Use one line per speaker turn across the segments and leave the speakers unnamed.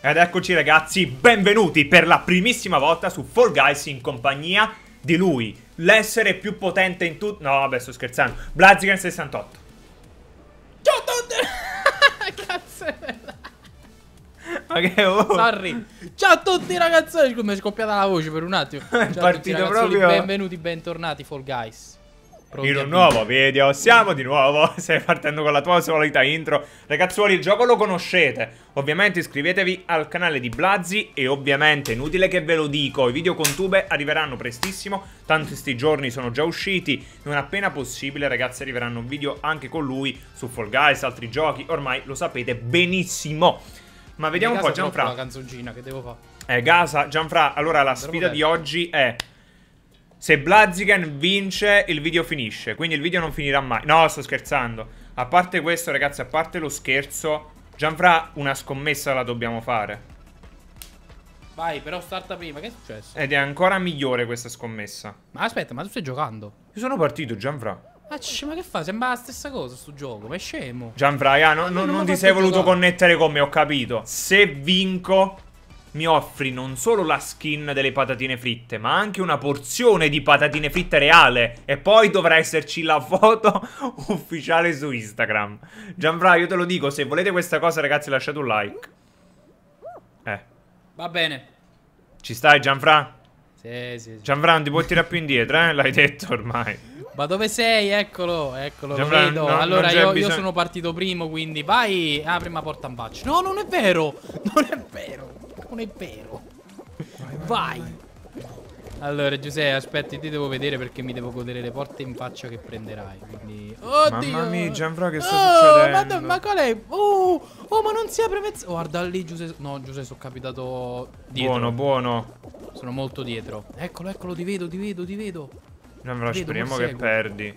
Ed eccoci ragazzi, benvenuti per la primissima volta su Fall Guys in compagnia di lui, l'essere più potente in tutto... No, vabbè, sto scherzando. Blaziken 68.
Ciao a tutti! Cazzo Ma che oh. Sorry. Ciao a tutti ragazzi, mi è scoppiata la voce per un attimo. Ciao a tutti, ragazzoli, proprio... benvenuti, bentornati Fall Guys. Pronti in un nuovo
video siamo di nuovo Stai partendo con la tua solita intro Ragazzuoli il gioco lo conoscete Ovviamente iscrivetevi al canale di Blazzi E ovviamente inutile che ve lo dico I video con tube arriveranno prestissimo Tanto questi giorni sono già usciti Non appena possibile ragazzi arriveranno video anche con lui Su Fall Guys, altri giochi Ormai lo sapete benissimo Ma vediamo un po' Gianfra
la
eh, Gianfra Allora la sfida di oggi è se Blaziken vince, il video finisce. Quindi il video non finirà mai. No, sto scherzando. A parte questo, ragazzi, a parte lo scherzo, Gianfra, una scommessa la dobbiamo fare.
Vai, però starta prima, che è successo?
Ed è ancora migliore questa scommessa. Ma aspetta, ma tu stai giocando? Io sono partito, Gianfra.
Ah, ma che fa? Sembra la stessa cosa sto gioco, ma è scemo.
Gianfra, ah, no, no, non, non ti sei voluto giocare. connettere con me, ho capito. Se vinco, mi offri non solo la skin delle patatine fritte, ma anche una porzione di patatine fritte reale. E poi dovrà esserci la foto ufficiale su Instagram. Gianfra, io te lo dico, se volete questa cosa, ragazzi, lasciate un like. Eh. Va bene. Ci stai, Gianfra? Sì, sì, sì. Gianfra, non ti puoi tirare più indietro, eh? L'hai detto ormai.
Ma dove sei? Eccolo, eccolo, Gianfra, vedo. No, allora, io, io, sono partito primo, quindi vai... Ah, prima porta un bacio. No, non è vero! Non è vero! non è vero. Vai. vai, vai. Allora, Giuseppe, aspetti, ti devo vedere perché mi devo godere le porte in faccia che prenderai. Quindi. Oddio! Mamma mia, Gianfra, che sta oh, succedendo? Madonna, ma qual è? Oh, oh, ma non si apre mezzo. Oh, guarda lì, Giuseppe. No, Giuseppe, sono capitato dietro. Buono, buono. Sono molto dietro. Eccolo, eccolo, ti vedo, ti vedo, ti vedo. Gianfra, speriamo che
perdi.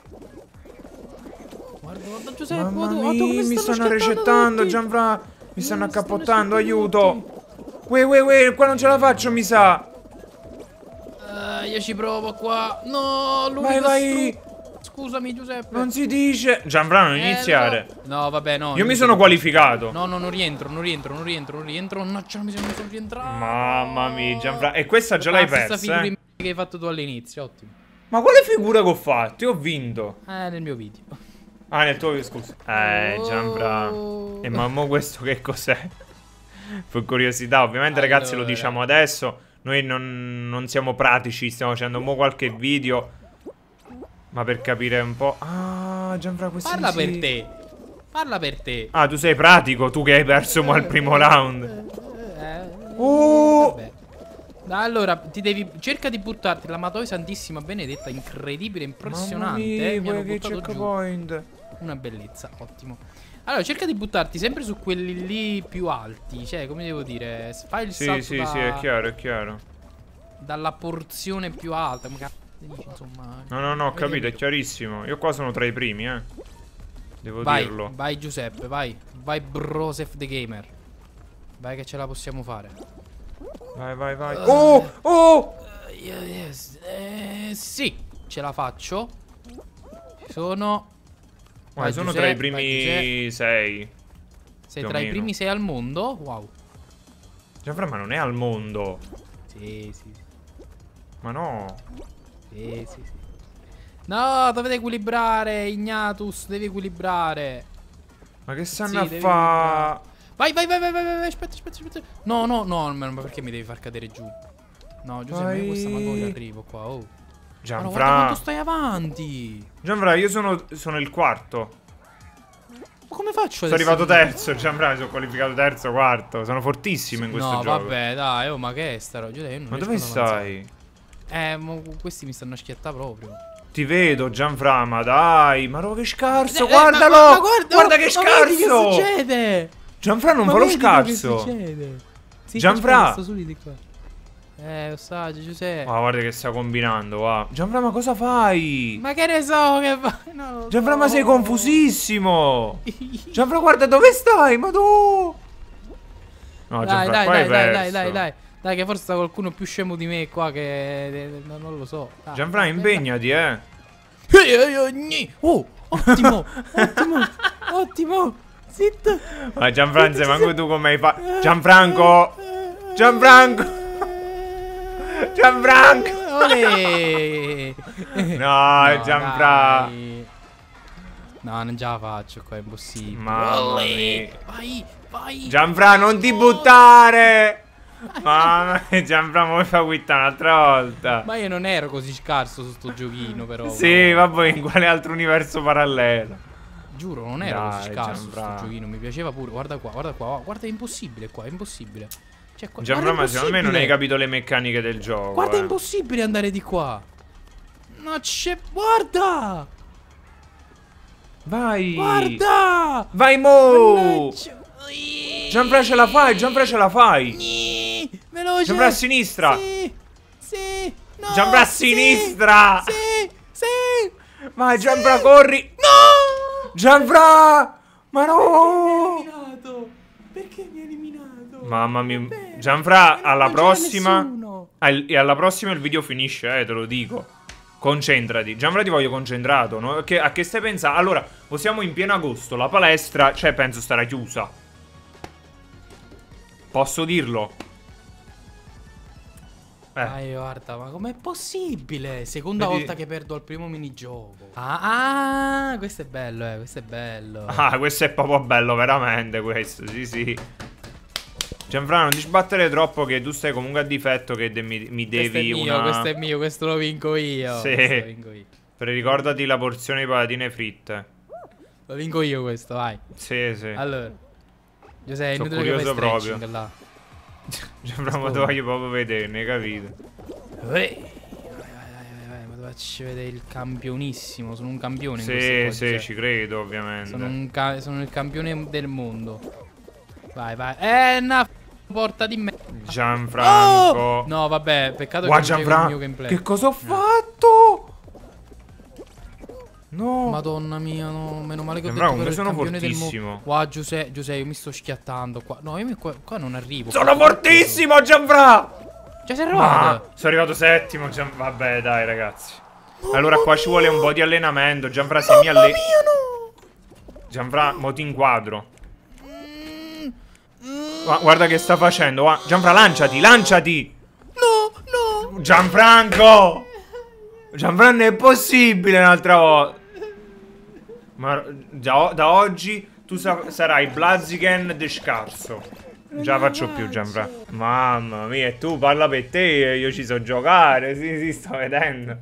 Guarda, guarda, Giuseppe. Mamma guarda, mia, guarda mi stanno, stanno recettando, tutti. Gianfra. Mi stanno accappottando, aiuto. Tutti. Uè, uè, uè, qua non ce la faccio, mi sa.
Uh, io ci provo qua. No, lui. Vai, vai. Scusami, Giuseppe. Non si dice.
Gianfrano, non eh, iniziare.
No. no. vabbè, no. Io mi sono
qualificato. No,
no, non rientro, non rientro, non rientro, non rientro. No, ce mi sono, rientrato.
Mamma mia, Gianfrano. E questa già l'hai persa. Questa figura eh?
che hai fatto tu all'inizio, ottimo.
Ma quale figura che ho fatto? Io ho vinto.
Eh, nel mio video.
Ah, nel tuo video, scusa. Eh, Gianfrano. Oh. E eh, mamma, questo che cos'è? per curiosità. Ovviamente, allora. ragazzi, lo diciamo adesso. Noi non, non siamo pratici, stiamo facendo mo qualche video. Ma per capire un po'.
Ah, Gianfranco, questo. Parla per te. Parla per te.
Ah, tu sei pratico, tu che hai perso mo al primo round. Eh,
eh, eh, oh! Vabbè. Allora, ti devi. Cerca di buttarti la Madonna Santissima Benedetta, incredibile, impressionante. Mamma mia, Mi hanno buttato giù. Una bellezza, ottimo. Allora, cerca di buttarti sempre su quelli lì più alti. Cioè, come devo dire? Fai il sì, salto Sì, sì, da... sì, è
chiaro, è chiaro.
Dalla porzione più alta. Ma dici, insomma... No, no, no, ho capito, è chiarissimo.
Io qua sono tra i primi, eh.
Devo vai, dirlo. Vai, Giuseppe, vai. Vai, Brosef the Gamer. Vai che ce la possiamo fare. Vai, vai, vai. Uh, oh, oh! Uh, yes, eh, sì, ce la faccio. Sono ma vai, sono tra i primi
vai, sei. Sei tra i primi
sei al mondo? Wow.
Gianfra, ma non è al mondo. Sì, sì. Ma no. Sì, sì, sì.
No, dovete equilibrare, Ignatus, devi equilibrare. Ma che stanno sì, a fa... Vai, vai, vai, vai, vai, vai, aspetta, aspetta, aspetta. No, no, no, ma perché mi devi far cadere giù? No, Giuseppe, vai. questa magoia arrivo qua, oh. Gianfra. Ma guarda quanto stai avanti. Gianfra, io
sono, sono il quarto.
Ma come faccio Sono arrivato terzo,
Gianfra, mi sono qualificato terzo, quarto. Sono fortissimo in questo no, gioco. No,
vabbè, dai, oh, ma che è sta roba? Ma dove stai? Eh, ma questi mi stanno schiatta proprio.
Ti vedo, Gianfra, ma dai, ma roba che scarso, eh, guardalo! Ma, ma, guarda, guarda oh, che scarso! che succede? Gianfra non ma fa lo scarso. Che succede? Sì, Gianfra!
Eh, ostaggio, Giuseppe.
Ma guarda che sta combinando, va. ma cosa fai?
Ma che ne so che fai? No,
Gianframa, so. sei confusissimo. Gianframa, guarda dove stai, ma tu.
No, dai, Gianframa, dai, dai, dai, dai, dai, dai. Dai, che forse sta qualcuno più scemo di me qua che... Eh, eh, non lo so. Dai,
Gianfra, impegnati, eh.
Oh, ottimo, ottimo, ottimo. Zitto.
Ma Gianfranco, manco tu come hai fatto... Eh, Gianfranco! Gianfranco! Gianfranco! Eh,
Olè. No, no Gianfranco! No, non ce la faccio qua, è impossibile. Mamma mia. Vai, vai! Gianfra, non ti buttare!
Mamma mia, Gianfra mi fa quittare un'altra volta. Ma io
non ero così scarso su sto giochino, però. sì,
vabbè, in quale altro universo parallelo? Giuro, non ero Dai, così scarso Gianfra. sto giochino, mi
piaceva pure. Guarda qua, guarda qua, guarda, è impossibile qua, è impossibile. Cioè, Gianfranco, ma secondo me non hai
capito le meccaniche del gioco. Guarda, eh. è
impossibile andare di qua. No, c'è... Guarda! Vai!
Guarda! Vai mo! Gianfra ce la fai, Gianfra ce la fai!
veloce! Gianfra a sinistra! Sì! Sì! No, Gianfra a sinistra!
Sì! Sì! Vai sì. Gianfra, corri! No! Gianfra! Ma no! Perché mi hai eliminato? Perché mi hai eliminato? Mamma mia. Gianfra, alla prossima. e alla prossima il video finisce, eh, te lo dico. Concentrati. Gianfra ti voglio concentrato. No? Che, a che stai pensando? Allora, o siamo in pieno agosto. La palestra, cioè, penso starà chiusa. Posso
dirlo? Eh. Ah, guarda, ma com'è possibile? Seconda Vedi... volta che perdo al primo minigioco. Ah, ah, questo è bello, eh, questo è bello.
Ah, questo è proprio bello, veramente, questo, sì, sì. Gianfrano, non ti sbattere troppo che tu stai comunque a difetto che de mi, mi, devi questo mio, una... Questo
è mio, questo lo vinco io. Sì.
Lo ricordati la porzione di patatine fritte.
Lo vinco io questo, vai. Sì, sì. Allora. Giuseppe, Sono curioso proprio. Là.
Gianfrano, voglio proprio vedere, ne capito?
Ehi faccio vedere il campionissimo. Sono un campione. Sì, sì, ci credo, ovviamente. Sono, sono, il campione del mondo. Vai, vai. Eh, na porta di me. Gianfranco. Oh! No, vabbè, peccato Gua, che Gianfran... il mio gameplay. Che cosa ho eh. fatto? No. Madonna mia, no. Meno male che ho Gianfranco, detto che sono fortissimo. del mo... Qua, Giuseppe, io mi sto schiattando qua. No, io mi... qua, qua non arrivo. Sono
fortissimo, tutto. Gianfra! Già sei arrivato? Ma, sono
arrivato settimo, Gian... Vabbè, dai,
ragazzi. Mamma allora qua mia. ci vuole un po' di allenamento. Gianfra, se Mamma mi alleni... Mamma mia, no! Gianfra, mo ti inquadro. Mm. Mm. Guarda che sta facendo. Ah, Gianfra, lanciati, lanciati. No, no. Gianfranco. Gianfranco, è possibile un'altra volta. Ma da, da oggi tu sa sarai Blaziken de scarso. Già faccio più Gianfra. Mamma mia, e tu parla per te, io ci so giocare. Sì, sì, sto vedendo.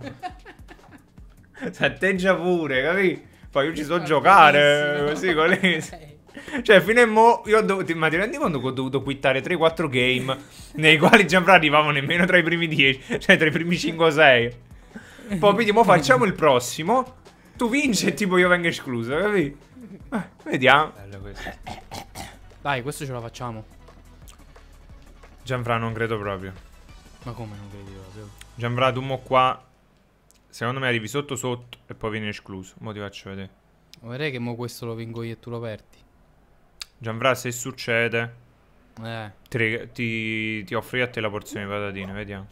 S'atteggia pure, capi? Poi io ci so giocare, così, con lei. Cioè, fino a mo' io ho dovuto. Ma ti rendi conto che ho dovuto quittare 3-4 game nei quali Gianfra arrivavo nemmeno tra i primi 10, cioè tra i primi 5 6. Poi vediamo, mo facciamo il prossimo. Tu vinci e tipo io vengo escluso, capi? Eh, vediamo. Bello questo.
Dai, questo ce la facciamo.
Gianfra non credo proprio.
Ma come non credi proprio?
Gianfra, tu mo qua. Secondo me arrivi sotto sotto e poi vieni escluso. Mo ti faccio vedere.
Vorrei che mo questo lo vinco io e tu lo perdi.
Gianfra, se succede, eh. ti, ti, ti offri a te la porzione di patatine, vediamo.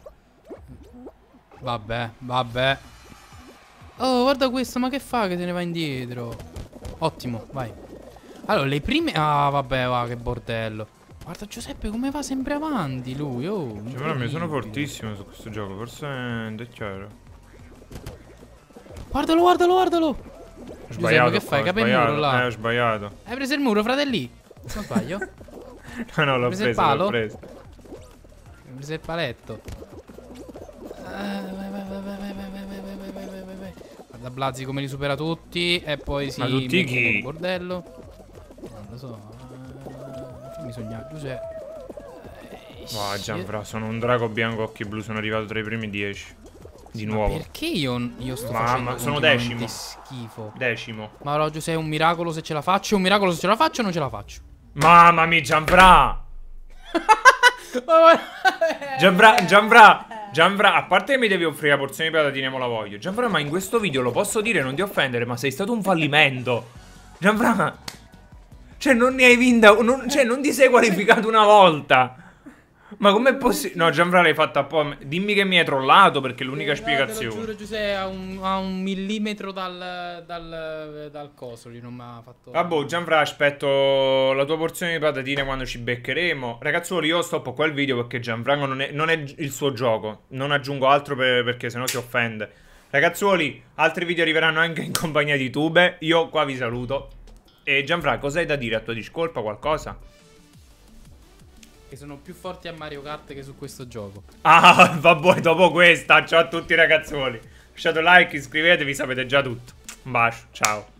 Vabbè, vabbè.
Oh, guarda questo, ma che fa che se ne va indietro? Ottimo, vai. Allora, le prime... Ah, vabbè, va, che bordello. Guarda Giuseppe come va sempre avanti lui, oh. Cioè, però mi sono fortissimo su questo gioco, forse è chiaro. Guardalo, guardalo, guardalo sbagliato. Giuseppe, che fai? Capa là.
Eh, ho sbagliato.
Hai preso il muro, fratelli. Non sbaglio. no, no, l'ho preso. Preso il palo? Preso. Ho preso il paletto. Guarda eh, Blazzi come li supera tutti. E poi si. Ma tutti chi? Bordello. Non lo so. Eh, fammi sognare, Giuseppe.
Wow, eh, Gianfra, sono un drago bianco occhi blu. Sono arrivato tra i primi dieci. Di nuovo. Ma perché io, io sto Mamma, sono decimo. schifo. Decimo.
Ma Rogio, sei un miracolo se ce la faccio. Un miracolo se ce la faccio o non ce la faccio.
Mamma mia, Gianfra! Gianfra, Gianfra, Gianfra, a parte che mi devi offrire la porzione di patatine, mo la voglio. Gianfra, ma in questo video lo posso dire, non ti offendere, ma sei stato un fallimento. Gianfra, cioè non ne hai vinta, non, cioè non ti sei qualificato una volta. Ma com'è possibile? No, Gianfra l'hai fatta po'. Dimmi che mi hai trollato perché è l'unica eh, spiegazione. No,
giuro, Giuseppe, a un, a un millimetro dal, dal, dal coso lì non mi ha fatto. Vabbè,
ah, Gianfra, aspetto la tua porzione di patatine quando ci beccheremo. Ragazzuoli, io stoppo qua il video perché Gianfranco non è, non è il suo gioco. Non aggiungo altro per, perché sennò si offende. Ragazzuoli, altri video arriveranno anche in compagnia di Tube. Io qua vi saluto. E Gianfranco, cosa hai da dire a tua discolpa? Qualcosa? Che sono più forti a Mario Kart che su questo gioco. Ah, vabbè, dopo questa, ciao a tutti ragazzuoli. Lasciate un like, iscrivetevi, sapete già tutto. Un bacio, ciao.